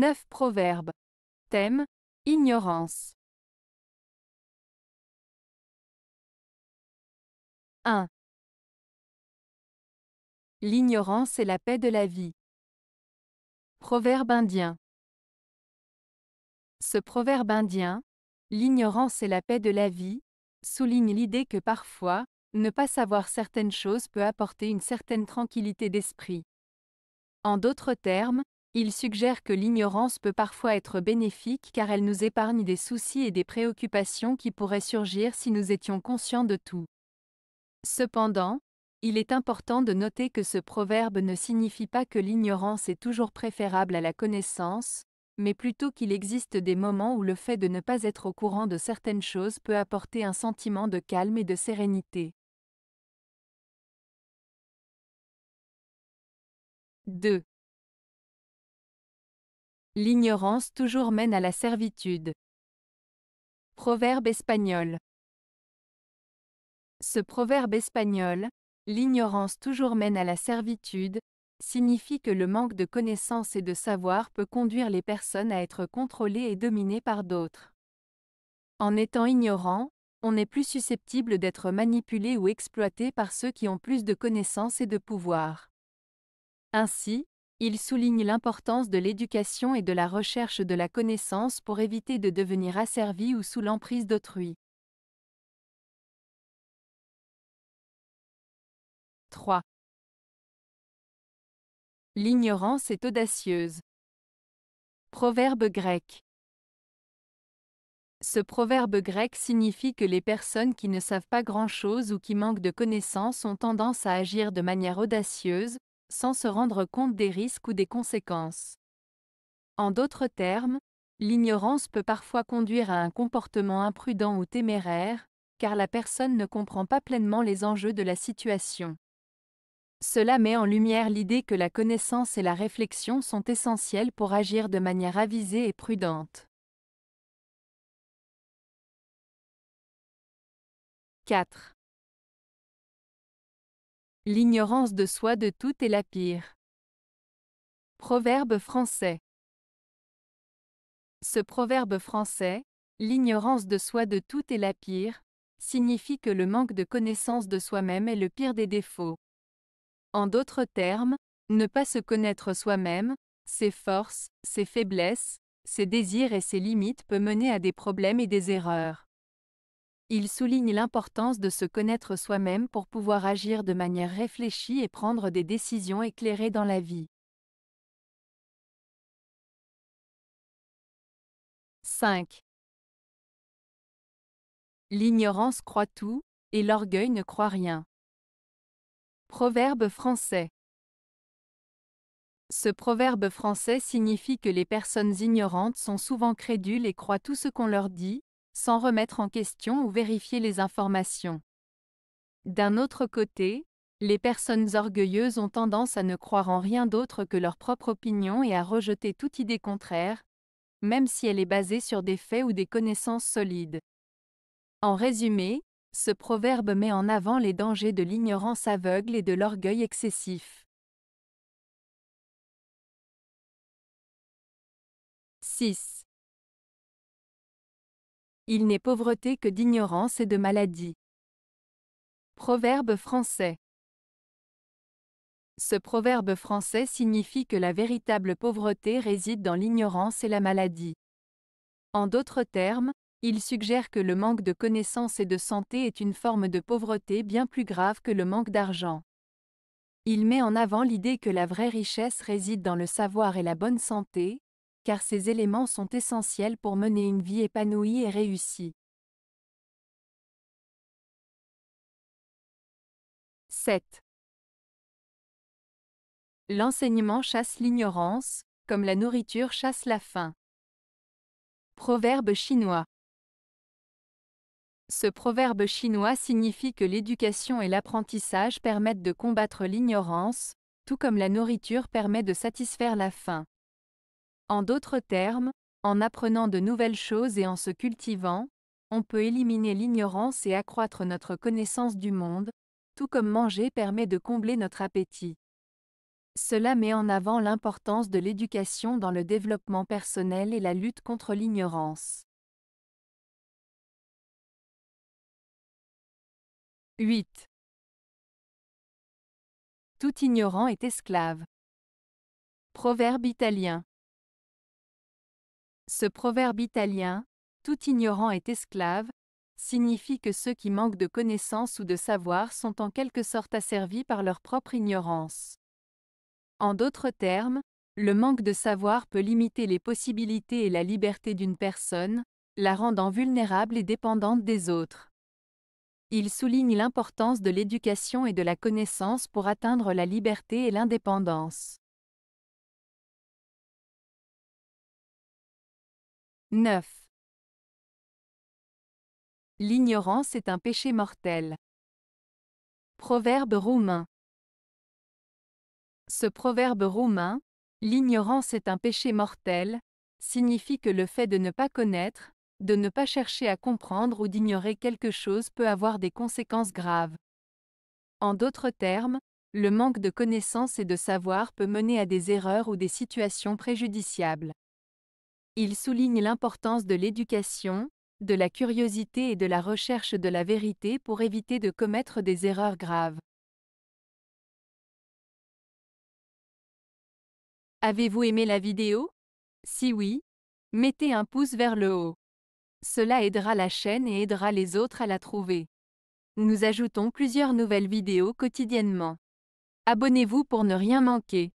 9 proverbes. Thème Ignorance. 1. L'ignorance est la paix de la vie. Proverbe indien. Ce proverbe indien, l'ignorance est la paix de la vie, souligne l'idée que parfois, ne pas savoir certaines choses peut apporter une certaine tranquillité d'esprit. En d'autres termes, il suggère que l'ignorance peut parfois être bénéfique car elle nous épargne des soucis et des préoccupations qui pourraient surgir si nous étions conscients de tout. Cependant, il est important de noter que ce proverbe ne signifie pas que l'ignorance est toujours préférable à la connaissance, mais plutôt qu'il existe des moments où le fait de ne pas être au courant de certaines choses peut apporter un sentiment de calme et de sérénité. 2. L'ignorance toujours mène à la servitude. Proverbe espagnol. Ce proverbe espagnol, l'ignorance toujours mène à la servitude, signifie que le manque de connaissances et de savoir peut conduire les personnes à être contrôlées et dominées par d'autres. En étant ignorant, on est plus susceptible d'être manipulé ou exploité par ceux qui ont plus de connaissances et de pouvoir. Ainsi, il souligne l'importance de l'éducation et de la recherche de la connaissance pour éviter de devenir asservi ou sous l'emprise d'autrui. 3. L'ignorance est audacieuse. Proverbe grec. Ce proverbe grec signifie que les personnes qui ne savent pas grand-chose ou qui manquent de connaissances ont tendance à agir de manière audacieuse, sans se rendre compte des risques ou des conséquences. En d'autres termes, l'ignorance peut parfois conduire à un comportement imprudent ou téméraire, car la personne ne comprend pas pleinement les enjeux de la situation. Cela met en lumière l'idée que la connaissance et la réflexion sont essentielles pour agir de manière avisée et prudente. 4. L'ignorance de soi de tout est la pire. Proverbe français. Ce proverbe français, l'ignorance de soi de tout est la pire, signifie que le manque de connaissance de soi-même est le pire des défauts. En d'autres termes, ne pas se connaître soi-même, ses forces, ses faiblesses, ses désirs et ses limites peut mener à des problèmes et des erreurs. Il souligne l'importance de se connaître soi-même pour pouvoir agir de manière réfléchie et prendre des décisions éclairées dans la vie. 5. L'ignorance croit tout, et l'orgueil ne croit rien. Proverbe français. Ce proverbe français signifie que les personnes ignorantes sont souvent crédules et croient tout ce qu'on leur dit, sans remettre en question ou vérifier les informations. D'un autre côté, les personnes orgueilleuses ont tendance à ne croire en rien d'autre que leur propre opinion et à rejeter toute idée contraire, même si elle est basée sur des faits ou des connaissances solides. En résumé, ce proverbe met en avant les dangers de l'ignorance aveugle et de l'orgueil excessif. 6. Il n'est pauvreté que d'ignorance et de maladie. Proverbe français. Ce proverbe français signifie que la véritable pauvreté réside dans l'ignorance et la maladie. En d'autres termes, il suggère que le manque de connaissances et de santé est une forme de pauvreté bien plus grave que le manque d'argent. Il met en avant l'idée que la vraie richesse réside dans le savoir et la bonne santé, car ces éléments sont essentiels pour mener une vie épanouie et réussie. 7. L'enseignement chasse l'ignorance, comme la nourriture chasse la faim. Proverbe chinois. Ce proverbe chinois signifie que l'éducation et l'apprentissage permettent de combattre l'ignorance, tout comme la nourriture permet de satisfaire la faim. En d'autres termes, en apprenant de nouvelles choses et en se cultivant, on peut éliminer l'ignorance et accroître notre connaissance du monde, tout comme manger permet de combler notre appétit. Cela met en avant l'importance de l'éducation dans le développement personnel et la lutte contre l'ignorance. 8. Tout ignorant est esclave. Proverbe italien. Ce proverbe italien, tout ignorant est esclave, signifie que ceux qui manquent de connaissances ou de savoir sont en quelque sorte asservis par leur propre ignorance. En d'autres termes, le manque de savoir peut limiter les possibilités et la liberté d'une personne, la rendant vulnérable et dépendante des autres. Il souligne l'importance de l'éducation et de la connaissance pour atteindre la liberté et l'indépendance. 9. L'ignorance est un péché mortel. Proverbe roumain. Ce proverbe roumain, l'ignorance est un péché mortel, signifie que le fait de ne pas connaître, de ne pas chercher à comprendre ou d'ignorer quelque chose peut avoir des conséquences graves. En d'autres termes, le manque de connaissances et de savoir peut mener à des erreurs ou des situations préjudiciables. Il souligne l'importance de l'éducation, de la curiosité et de la recherche de la vérité pour éviter de commettre des erreurs graves. Avez-vous aimé la vidéo Si oui, mettez un pouce vers le haut. Cela aidera la chaîne et aidera les autres à la trouver. Nous ajoutons plusieurs nouvelles vidéos quotidiennement. Abonnez-vous pour ne rien manquer.